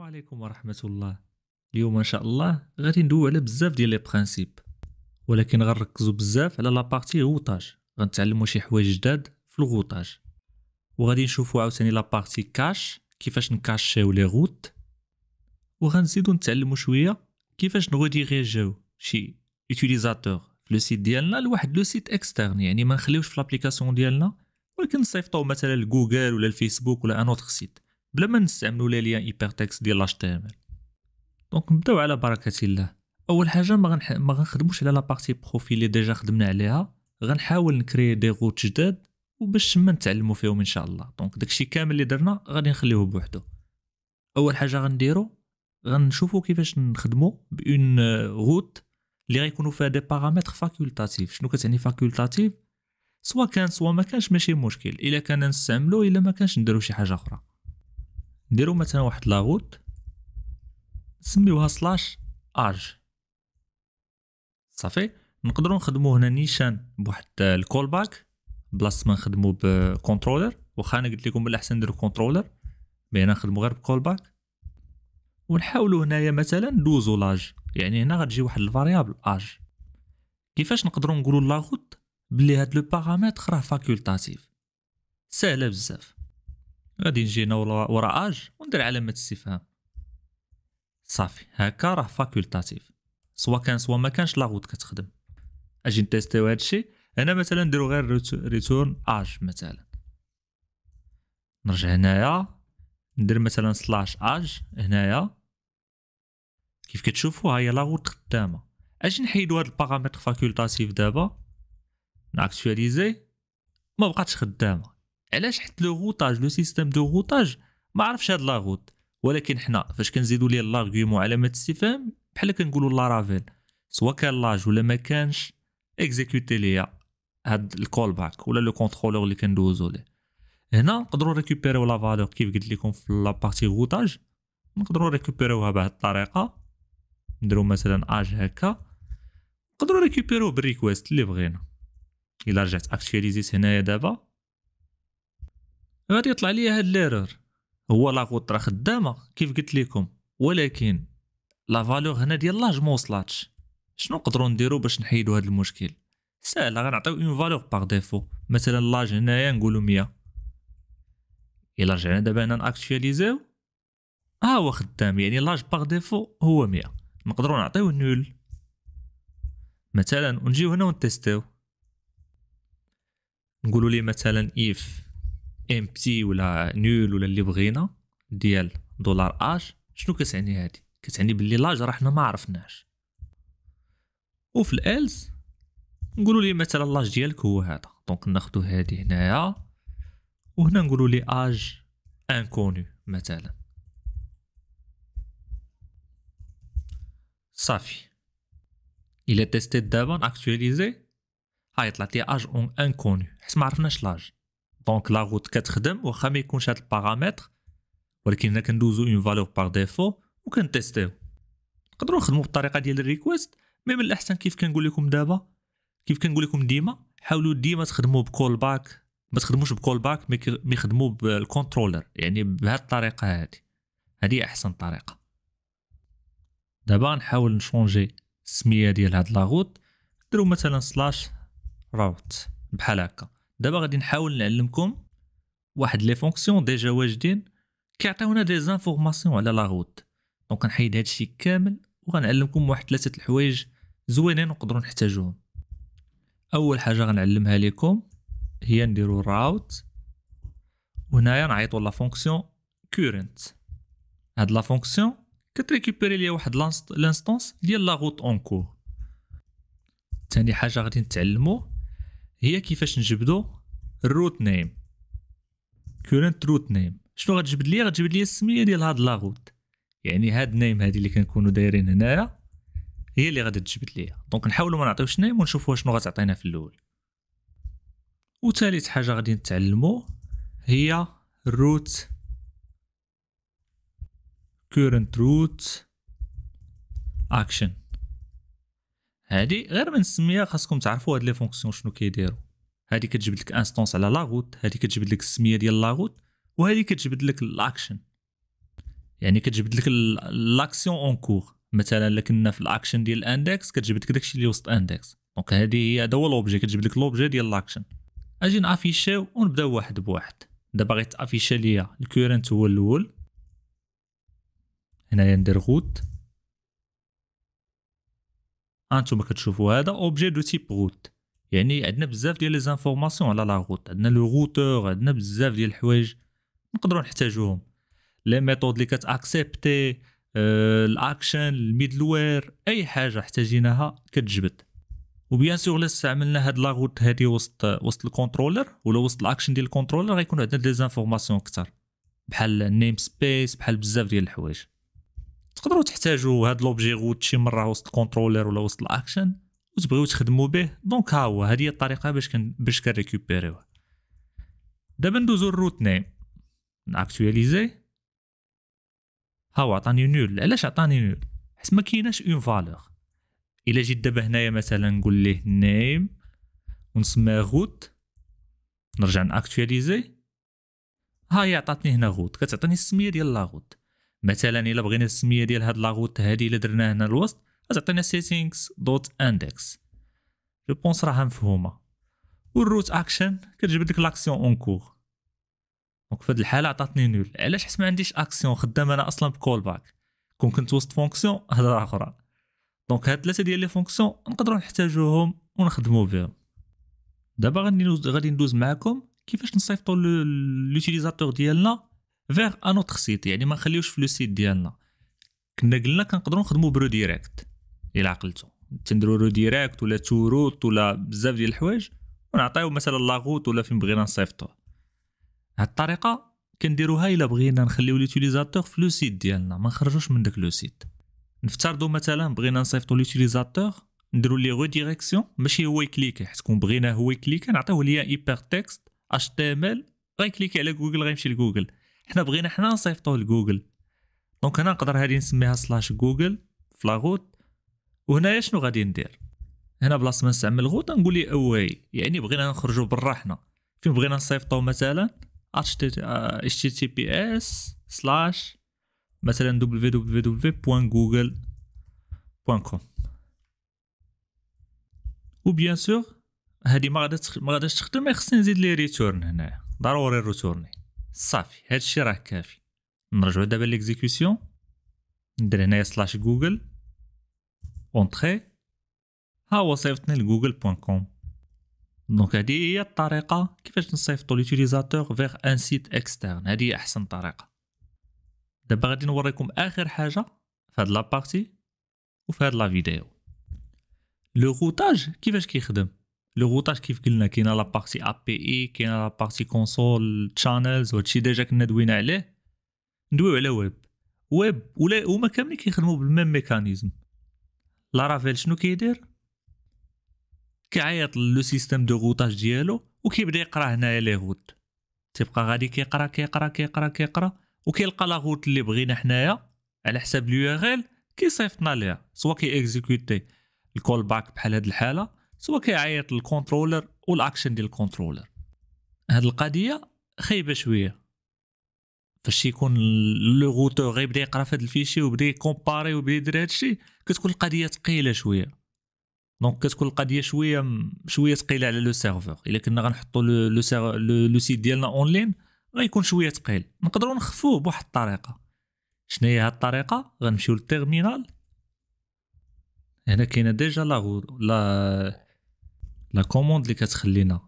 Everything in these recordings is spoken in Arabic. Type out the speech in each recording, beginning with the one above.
السلام عليكم ورحمة الله اليوم إن شاء الله غادي ندوي على بزاف ديال لي برانسيب ولكن غنركزو بزاف على لابارتي غوطاج غنتعلمو شي حوايج جداد في الغوطاج وغادي نشوفو عاوتاني لابارتي كاش كيفاش نكاشيو لي غوط وغنزيدو نتعلمو شوية كيفاش نغوديريجيو شي يوتيليزاتور في لو سيت ديالنا لواحد لو سيت اكسترن يعني ما نخليوش في لابليكاسيون ديالنا ولكن نصيفطو مثلا لجوجل ولا الفيسبوك ولا ان اوتر سيت بلا ما نستعملو لي ليان ايبر تكست ديال ال دونك نبداو على بركه الله اول حاجه ما غنح... ما غنخدموش على بارتي بروفيل اللي ديجا خدمنا عليها غنحاول نكري دي غوت جداد وباش ما نتعلمو فيهم ان شاء الله دونك داكشي كامل اللي درنا غادي نخليوه بوحدو اول حاجه غنديرو غنشوفو كيفاش نخدمو بون غوت اللي غيكونوا فيها دي بارامتر فاكولتاتيف شنو كتعني فاكولتاتيف سواء كان سواء ما كانش ماشي مشكل الا كان نستعملو الا ما كانش نديرو شي حاجه اخرى نديرو مثلا واحد لاغوت نسميوها سلاش ارج صافي نقدروا نخدمو هنا نيشان بواحد الكول باك بلاصه ما نخدمو بكونترولر واخا انا قلت لكم بالاحسن نديرو كونترولر مي هنا نخدمو غير بكول باك ونحاولوا هنايا مثلا ندوزو لاج يعني هنا غتجي واحد الفاريابل اج كيفاش نقدروا نقولوا لاغوت بلي هاد لو باغامتر راه فاكولتاتيف سهله بزاف غادي نجي هنا وراء اج وندير علامه استفهام صافي هكا راه فاكولتاتيف سوا كان سوا ما كانش لاغوت كتخدم اجي نتيستيو هادشي هنا مثلا نديرو غير ريتورن اج مثلا نرجع هنايا ندير مثلا سلاش اج هنايا كيف كتشوفوا لا لاغوت خدامه اجي نحيدو هاد البارامتر فاكولتاتيف دابا ناكتواليزي ما بقاتش خدامه علاش حيت لو غوطاج لو سيستيم دو غوطاج ما عرفش هاد لاغوت ولكن حنا فاش كنزيدو ليه لارغيومون علامه استفهام بحال كنقولوا لارافيل سوا كان لاج ولا ما كانش اكزيكوتي ليا هاد الكول باك ولا لو كونترولور اللي كندوزو ليه هنا نقدروا ريكوبيريو لا فالور كيف قلت لكم في لابارتي غوطاج نقدروا ريكوبيريوها بهاد الطريقه نديرو مثلا اج هكا نقدروا ريكوبيريو بالريكويست اللي بغينا الا رجعت اكتواليزيت هنايا دابا غادي يطلع لي هاد ليرور هو لاغوت راه خدامه كيف قلت لكم ولكن لا فالور هنا ديال لاج ما وصلاتش شنو نقدروا نديروا باش نحيدوا هاد المشكل ساهله غنعطيو اون فالور باغ ديفو مثلا لاج هنايا نقولوا 100 الا رجعنا دابا هنا ناكتواليزيو ها آه هو خدام يعني لاج باغ ديفو هو 100 نقدروا نعطيو نول مثلا ونجيو هنا ونتيستيو نقولوا لي مثلا اف امبتي ولا نول ولا اللي بغينا ديال دولار اش شنو كتعني هادي كتعني باللي لاج راه حنا ما عرفناش وفي الالز نقولوا لي مثلا لاج ديالك هو هذا دونك ناخذ هادي هنايا وهنا نقولوا لي اج انكونو مثلا صافي الا تيستيت دابا ناكتواليزي هاي طلعت لي اج اون انكونو حيت ما عرفناش لاج دونك لا روت كتخدم واخا ما يكونش هاد البارامتر ولكن كندوزو اون فالور بار ديفو وكنتيستيو نقدروا نخدموا بالطريقه ديال الريكويست مي من الاحسن كيف كنقول لكم دابا كيف كنقول لكم ديما حاولوا ديما تخدموا بكول باك ما تخدموش بكول باك مي خدموا بالكونترولر يعني بهاد الطريقه هادي هادي احسن طريقه دابا نحاول نشونجي السميه ديال هاد لاغوت نديرو مثلا سلاش راوت بحال هكا دابا غادي نحاول نعلمكم واحد لي فونكسيون ديجا واجدين كيعطيونا دي زانفورماسيون على لا روت دونك نحيد هادشي كامل وغنعلمكم واحد ثلاثه الحوايج زوينين نقدروا نحتاجوهم اول حاجه غنعلمها لكم هي نديرو راوت وهنايا نعيطو لا فونكسيون كورنت هاد لا فونكسيون كتريكوبيري ليا واحد لانستونس ديال لا روت اون كور ثاني حاجه غادي نتعلمو هي كيفاش نجبدو الروت نيم كورنت روت نيم شنو غتجبد ليا غتجبد ليا السميه ديال هاد لاغوت يعني هاد نيم هادي اللي كنكونو دايرين هنايا هي اللي غادي تجبد ليا دونك نحاولوا ما نعطيوش نيم ونشوفوا شنو غتعطينا في الاول وثالث حاجه غادي نتعلمو هي الروت current root action هادي غير من السميه خاصكم تعرفوا هاد لي فونكسيون شنو كيديروا هادي كتجبد لك انستونس على لاغوت هادي كتجبد لك السميه ديال لاغوت وهادي كتجبد لك الاكشن يعني كتجبد لك لاكسيون اون كور مثلا الا كنا في الاكشن ديال الاندكس كتجبد لك داكشي اللي وسط اندكس دونك هادي هي هذا هو لوبجي كتجبد لك لوبجي ديال الاكشن اجي نافيشيو ونبداو واحد بواحد دابا غيتافيشا ليا الكورنت هو الاول هنايا ندير غوت انتم كتشوفوا هذا اوبجي دو تيب روت يعني عندنا بزاف ديال لي زانفورماسيون على لا روت عندنا لو روتور عندنا بزاف ديال الحوايج نقدروا نحتاجوهم لي ميثود اللي كتاكسبتي أه الاكشن الميدلوير اي حاجه احتاجيناها كتجبد وبيان سور لسا عملنا هاد لا روت هادي وسط وسط الكونترولر ولا وسط الاكشن ديال الكونترولر غيكون عندنا دي زانفورماسيون اكثر بحال نيم سبيس بحال بزاف ديال الحوايج تقدروا تحتاجوا هاد لوبجي غوت شي مره وسط كونترولر ولا وسط الاكشن وتبغيو تخدموا به دونك ها هو هذه هي الطريقه باش كن باش كنريكوبيريوه دابا ندوزو الروت نيم ناكتواليزي ها هو عطاني نول علاش عطاني نول حيت ما كايناش اون فالور الا جيت دابا هنايا مثلا نقول ليه نيم ونسمي روت نرجع ناكتواليزي ها هي عطاتني هنا غوت كتعطيني السميه ديال لا غوت مثلا الا بغينا السميه ديال هاد لاغوت هادي الا درناها هنا الوسط غتعطينا سيتينغز دوت اندكس جو بونس راها مفهومه والروت اكشن كتجبد لك لاكسيون اون كور دونك فهاد الحاله عطاتني نول علاش حيت ما عنديش اكسيون خدام انا اصلا بكول باك كون كنت وسط فونكسيون هضره اخرى دونك هاد ثلاثه ديال لي فونكسيون نقدروا نحتاجوهم ونخدموا بهم دابا غادي ندوز غادي ندوز معاكم كيفاش نصيفطوا لوتيليزاتور ديالنا فيغ ان اوتر سيت يعني ما نخليوش في لو سيت ديالنا كنا قلنا كنقدروا نخدموا برو ديريكت الا عقلتو تندرو رو ديريكت ولا تو روت ولا بزاف ديال الحوايج ونعطيو مثلا لاغوت ولا فين بغينا نصيفطو هاد الطريقه كنديروها الا بغينا نخليو ليوتيليزاتور في لو سيت ديالنا ما نخرجوش من داك لو سيت نفترضوا مثلا بغينا نصيفطو ليوتيليزاتور نديرو لي ديريكسيون ماشي هو يكليكي حيت كون بغينا هو يكليكي نعطيوه ليا ايبر تكست اتش تي ام ال غيكليكي على جوجل غيمشي لجوجل حنا بغينا حنا نصيفطوه لجوجل دونك هنا نقدر هادي نسميها سلاش جوجل في لاغوت وهنايا شنو غادي ندير هنا بلاصه ما نستعمل غوت نقول لي اواي يعني بغينا نخرجوا برا حنا فين بغينا نصيفطوه مثلا اتش تي بي اس سلاش مثلا www.google.com و بيان سور هادي ما غاداش ما غاداش تخدم خصني نزيد لي ريتورن هنايا ضروري ريتورني صافي هذا الشيء راه كافي نرجعو دابا ليكزيكوسيون ندير هنايا سلاش جوجل اونتري ها هو صيفطني لجوجل بوان كوم دونك هادي هي الطريقه كيفاش نصيفطو ليوتيليزاتور فيغ ان سيت اكسترن هادي هي احسن طريقه دابا غادي نوريكم اخر حاجه في هاد لابارتي وفي هاد لا فيديو لو روتاج كيفاش كيخدم لو روتاج كيف قلنا كاين لا بارتي ا بي اي كاين لا بارتي كونسول تشانلز وهادشي ديجا كنا دوينا عليه ندويو على ويب ويب ولا هما كاملين كيخدموا بالميم ميكانيزم لارافيل شنو كيدير كيعيط لو سيستيم دو غوطاج ديالو وكيبدا يقرا هنايا لي غوت تيبقى غادي كيقرا كيقرا كيقرا كيقرا وكيلقى لا غوت اللي بغينا حنايا على حساب اليو ار ال كيصيفطنا ليها سوا كي اكزيكوتي الكول باك بحال هاد الحاله سواء كيعيط للكونترولر والاكشن ديال الكونترولر هاد القضيه خايبه شويه فاش يكون لو غوتور غيبدا يقرا في هاد الفيشي وبدا يكومباري وبدا يدير هادشي كتكون القضيه ثقيله شويه دونك كتكون القضيه شويه شويه ثقيله على لو سيرفور الا كنا غنحطوا لو لو لو سيت ديالنا اونلاين غيكون شويه ثقيل نقدروا نخفوه بواحد الطريقه شنو هي هاد الطريقه غنمشيو للتيرمينال هنا كاينه ديجا لا لا لا كوموند اللي كتخلينا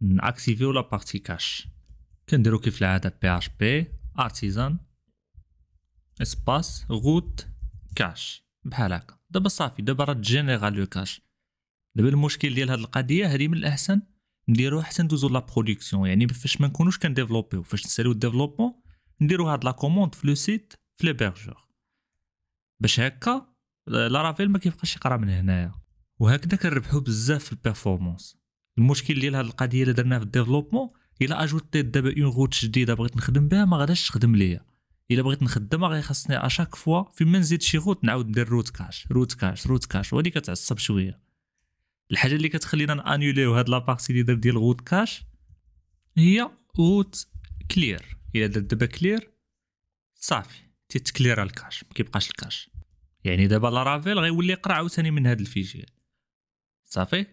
ناكتيفيو لا بارتي كاش كنديرو كيف العاده بي اش بي ارتيزان اسباس روت كاش بحال هكا دابا صافي دابا راه جينيرال لو كاش دابا المشكل ديال هاد القضيه هادي من الاحسن نديرو حتى ندوزو لا برودكسيون يعني فاش ما نكونوش كنديفلوبيو فاش نساليو الديفلوبمون نديرو هاد لا كوموند في لو سيت في لي بيرجور باش هكا لارافيل ما كيبقاش يقرا من هنايا وهكذا كنربحوا بزاف في البيرفورمانس المشكل ديال هذه القضيه اللي درناها في الديفلوبمون الا اجوتيت دابا اون غوت جديده بغيت نخدم بها ما غاداش تخدم ليا الا بغيت نخدمها غير خاصني اشاك فوا ما نزيد شي غوت نعاود ندير روت كاش روت كاش روت كاش وهادي كتعصب شويه الحاجه اللي كتخلينا نانيوليو هاد لابارتي اللي درت ديال غوت كاش هي غوت كلير الا درت دابا كلير صافي تيتكلير الكاش ما كيبقاش الكاش يعني دابا لارافيل غيولي يقرا عاوتاني من هاد الفيجير صافي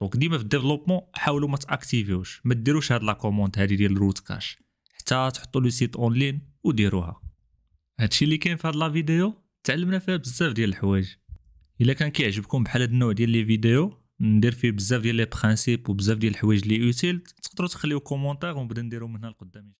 دونك ديما في الديفلوبمون حاولوا ما تاكتيفيوش ما ديروش هاد لا كوموند هادي ديال الروت كاش حتى تحطوا لو سيت اون لين وديروها هادشي اللي كاين في هاد لا فيديو تعلمنا فيها بزاف ديال الحوايج الا كان كيعجبكم بحال هاد النوع ديال لي فيديو ندير فيه بزاف ديال لي برينسيپ وبزاف ديال الحوايج لي اوتيل تقدروا تخليو كومونتير ونبدا نديرو من هنا لقدام